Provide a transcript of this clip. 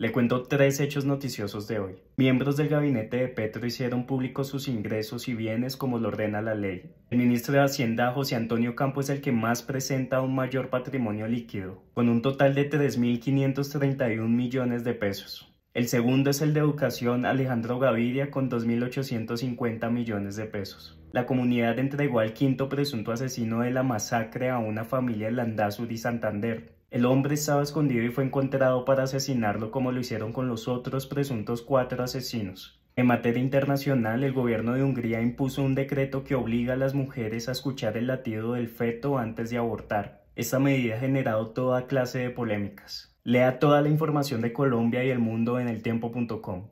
Le cuento tres hechos noticiosos de hoy. Miembros del gabinete de Petro hicieron públicos sus ingresos y bienes como lo ordena la ley. El ministro de Hacienda, José Antonio Campo, es el que más presenta un mayor patrimonio líquido, con un total de 3.531 millones de pesos. El segundo es el de Educación, Alejandro Gaviria, con 2.850 millones de pesos. La comunidad entregó al quinto presunto asesino de la masacre a una familia en y Santander. El hombre estaba escondido y fue encontrado para asesinarlo como lo hicieron con los otros presuntos cuatro asesinos. En materia internacional, el gobierno de Hungría impuso un decreto que obliga a las mujeres a escuchar el latido del feto antes de abortar. Esta medida ha generado toda clase de polémicas. Lea toda la información de Colombia y el mundo en eltiempo.com.